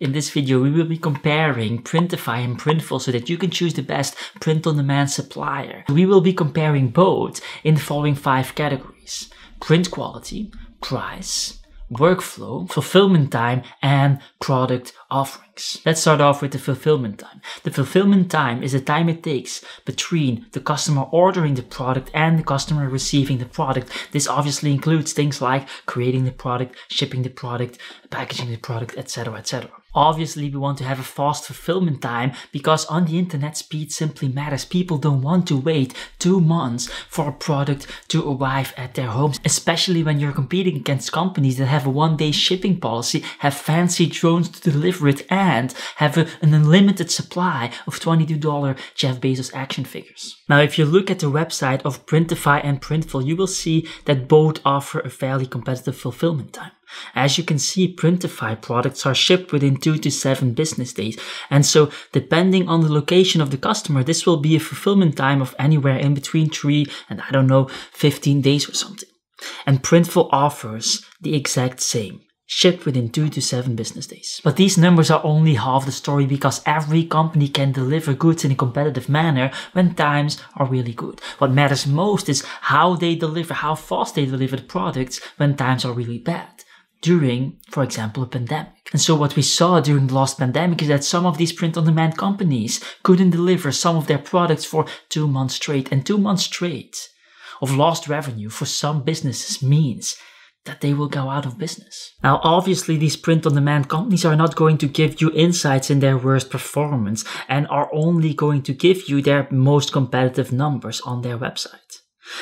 In this video, we will be comparing Printify and Printful so that you can choose the best print-on-demand supplier. We will be comparing both in the following five categories. Print quality, price, workflow, fulfillment time, and product offerings. Let's start off with the fulfillment time. The fulfillment time is the time it takes between the customer ordering the product and the customer receiving the product. This obviously includes things like creating the product, shipping the product, packaging the product, etc., etc. Obviously, we want to have a fast fulfillment time because on the internet, speed simply matters. People don't want to wait two months for a product to arrive at their homes, especially when you're competing against companies that have a one day shipping policy, have fancy drones to deliver it, and have a, an unlimited supply of $22 Jeff Bezos action figures. Now, if you look at the website of Printify and Printful, you will see that both offer a fairly competitive fulfillment time. As you can see, Printify products are shipped within two to seven business days. And so depending on the location of the customer, this will be a fulfillment time of anywhere in between three and I don't know, 15 days or something. And Printful offers the exact same shipped within two to seven business days. But these numbers are only half the story because every company can deliver goods in a competitive manner when times are really good. What matters most is how they deliver, how fast they deliver the products when times are really bad during, for example, a pandemic. And so what we saw during the last pandemic is that some of these print-on-demand companies couldn't deliver some of their products for two months straight. And two months straight of lost revenue for some businesses means that they will go out of business. Now, obviously, these print on demand companies are not going to give you insights in their worst performance and are only going to give you their most competitive numbers on their website.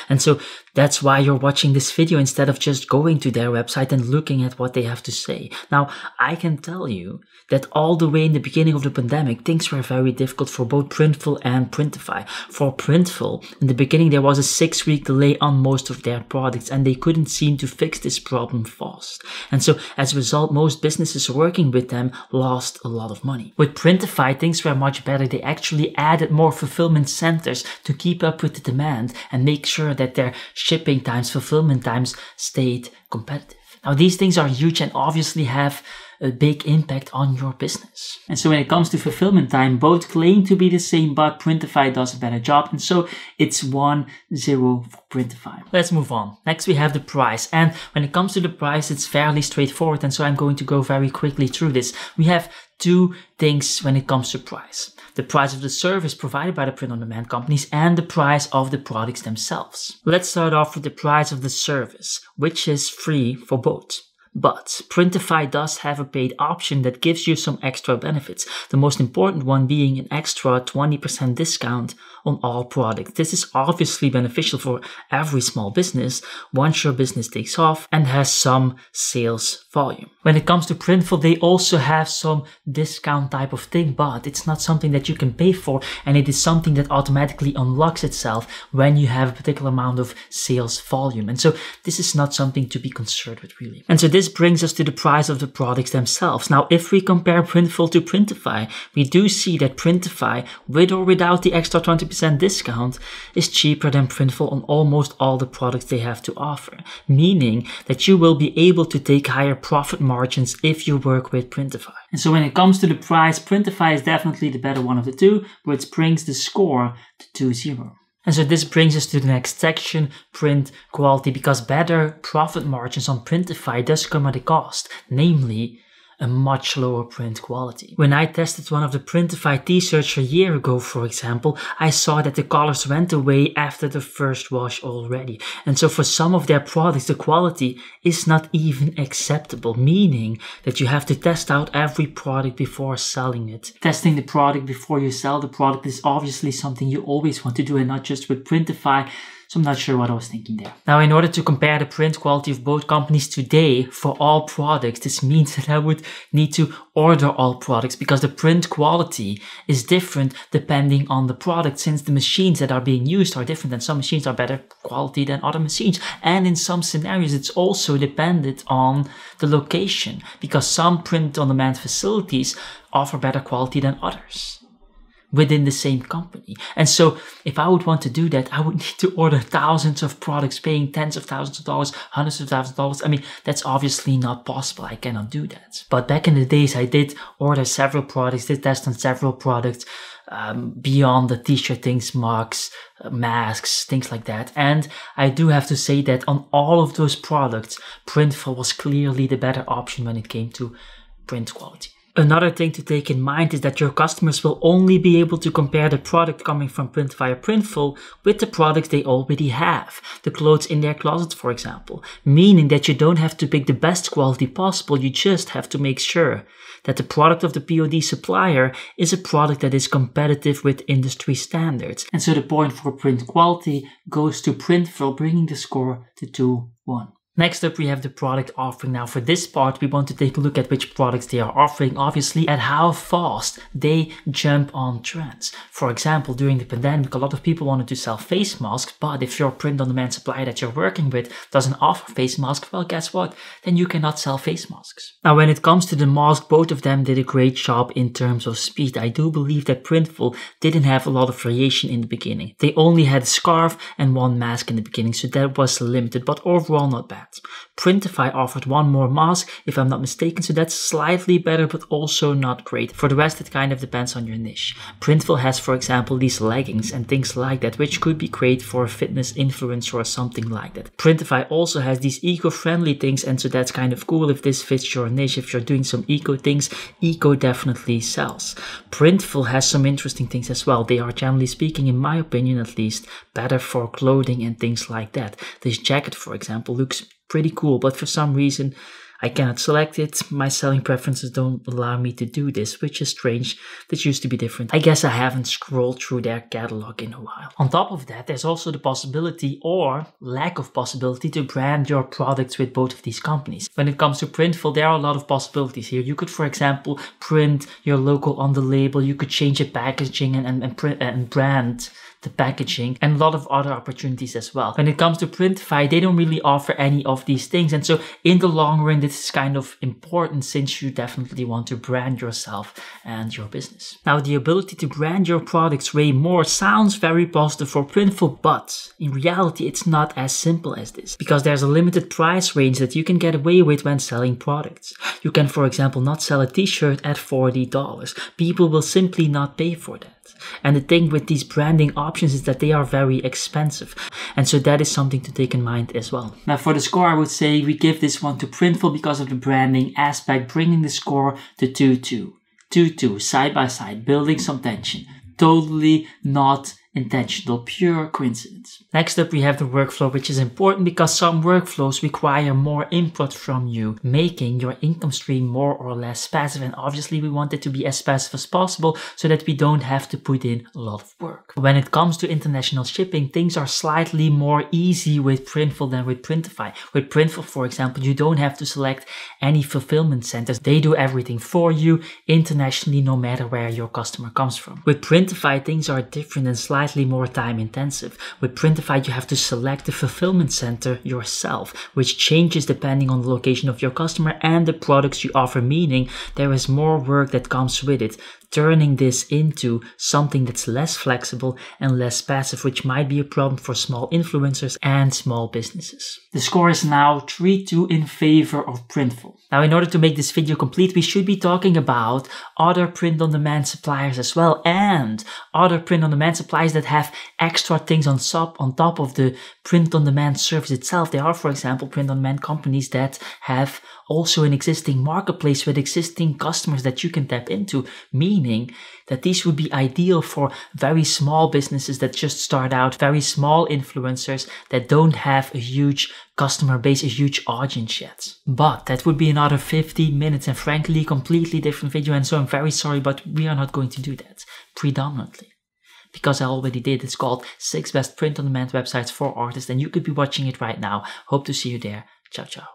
And so that's why you're watching this video instead of just going to their website and looking at what they have to say. Now, I can tell you that all the way in the beginning of the pandemic, things were very difficult for both Printful and Printify. For Printful, in the beginning, there was a six week delay on most of their products and they couldn't seem to fix this problem fast. And so as a result, most businesses working with them lost a lot of money. With Printify, things were much better. They actually added more fulfillment centers to keep up with the demand and make sure that their shipping times, fulfillment times stayed competitive. Now, these things are huge and obviously have a big impact on your business. And so when it comes to fulfillment time, both claim to be the same, but Printify does a better job. And so it's one zero for Printify. Let's move on. Next, we have the price. And when it comes to the price, it's fairly straightforward. And so I'm going to go very quickly through this. We have two things when it comes to price the price of the service provided by the print on demand companies and the price of the products themselves. Let's start off with the price of the service, which is free for both. But Printify does have a paid option that gives you some extra benefits, the most important one being an extra 20% discount on all products. This is obviously beneficial for every small business once your business takes off and has some sales volume. When it comes to Printful, they also have some discount type of thing, but it's not something that you can pay for, and it is something that automatically unlocks itself when you have a particular amount of sales volume. And so this is not something to be concerned with really. And so this brings us to the price of the products themselves. Now, if we compare Printful to Printify, we do see that Printify, with or without the extra 20% discount, is cheaper than Printful on almost all the products they have to offer, meaning that you will be able to take higher profit margins margins if you work with Printify. And so when it comes to the price, Printify is definitely the better one of the two, which brings the score to 2-0. And so this brings us to the next section, print quality, because better profit margins on Printify does come at a cost, namely a much lower print quality. When I tested one of the Printify t-shirts a year ago, for example, I saw that the colors went away after the first wash already. And so for some of their products, the quality is not even acceptable, meaning that you have to test out every product before selling it. Testing the product before you sell the product is obviously something you always want to do and not just with Printify, so I'm not sure what I was thinking there. Now, in order to compare the print quality of both companies today for all products, this means that I would need to order all products because the print quality is different depending on the product since the machines that are being used are different and some machines are better quality than other machines. And in some scenarios, it's also dependent on the location because some print on demand facilities offer better quality than others within the same company. And so if I would want to do that, I would need to order thousands of products, paying tens of thousands of dollars, hundreds of thousands of dollars. I mean, that's obviously not possible. I cannot do that. But back in the days, I did order several products, did test on several products um, beyond the t-shirt things, mugs, uh, masks, things like that. And I do have to say that on all of those products, Printful was clearly the better option when it came to print quality. Another thing to take in mind is that your customers will only be able to compare the product coming from Printvia Printful with the products they already have, the clothes in their closet for example, meaning that you don't have to pick the best quality possible, you just have to make sure that the product of the POD supplier is a product that is competitive with industry standards. And so the point for print quality goes to Printful bringing the score to 2-1. Next up, we have the product offering. Now for this part, we want to take a look at which products they are offering, obviously, and how fast they jump on trends. For example, during the pandemic, a lot of people wanted to sell face masks, but if your print-on-demand supplier that you're working with doesn't offer face masks, well, guess what? Then you cannot sell face masks. Now, when it comes to the mask, both of them did a great job in terms of speed. I do believe that Printful didn't have a lot of variation in the beginning. They only had a scarf and one mask in the beginning, so that was limited, but overall not bad that. Printify offered one more mask, if I'm not mistaken, so that's slightly better, but also not great. For the rest, it kind of depends on your niche. Printful has, for example, these leggings and things like that, which could be great for a fitness influencer or something like that. Printify also has these eco-friendly things, and so that's kind of cool if this fits your niche. If you're doing some eco things, eco definitely sells. Printful has some interesting things as well. They are, generally speaking, in my opinion at least, better for clothing and things like that. This jacket, for example, looks pretty cool. But for some reason, I cannot select it. My selling preferences don't allow me to do this, which is strange. This used to be different. I guess I haven't scrolled through their catalog in a while. On top of that, there's also the possibility or lack of possibility to brand your products with both of these companies. When it comes to Printful, there are a lot of possibilities here. You could, for example, print your logo on the label. You could change the packaging and, and, and, print, and brand the packaging and a lot of other opportunities as well. When it comes to Printify, they don't really offer any of these things. And so in the long run, this is kind of important since you definitely want to brand yourself and your business. Now, the ability to brand your products way more sounds very positive for Printful, but in reality, it's not as simple as this because there's a limited price range that you can get away with when selling products. You can, for example, not sell a t-shirt at $40. People will simply not pay for that. And the thing with these branding options is that they are very expensive. And so that is something to take in mind as well. Now for the score, I would say we give this one to Printful because of the branding aspect, bringing the score to 2-2. 2-2, side by side, building some tension. Totally not intentional, pure coincidence. Next up, we have the workflow, which is important because some workflows require more input from you, making your income stream more or less passive. And obviously, we want it to be as passive as possible so that we don't have to put in a lot of work. When it comes to international shipping, things are slightly more easy with Printful than with Printify. With Printful, for example, you don't have to select any fulfillment centers. They do everything for you internationally, no matter where your customer comes from. With Printify, things are different and slightly slightly more time intensive. With Printify, you have to select the fulfillment center yourself, which changes depending on the location of your customer and the products you offer, meaning there is more work that comes with it turning this into something that's less flexible and less passive, which might be a problem for small influencers and small businesses. The score is now 3-2 in favor of Printful. Now, in order to make this video complete, we should be talking about other print-on-demand suppliers as well and other print-on-demand suppliers that have extra things on top, on top of the print-on-demand service itself. There are, for example, print-on-demand companies that have also an existing marketplace with existing customers that you can tap into, meaning meaning that these would be ideal for very small businesses that just start out, very small influencers that don't have a huge customer base, a huge audience yet. But that would be another 50 minutes and frankly, completely different video. And so I'm very sorry, but we are not going to do that predominantly because I already did. It's called six best print on demand websites for artists and you could be watching it right now. Hope to see you there. Ciao, ciao.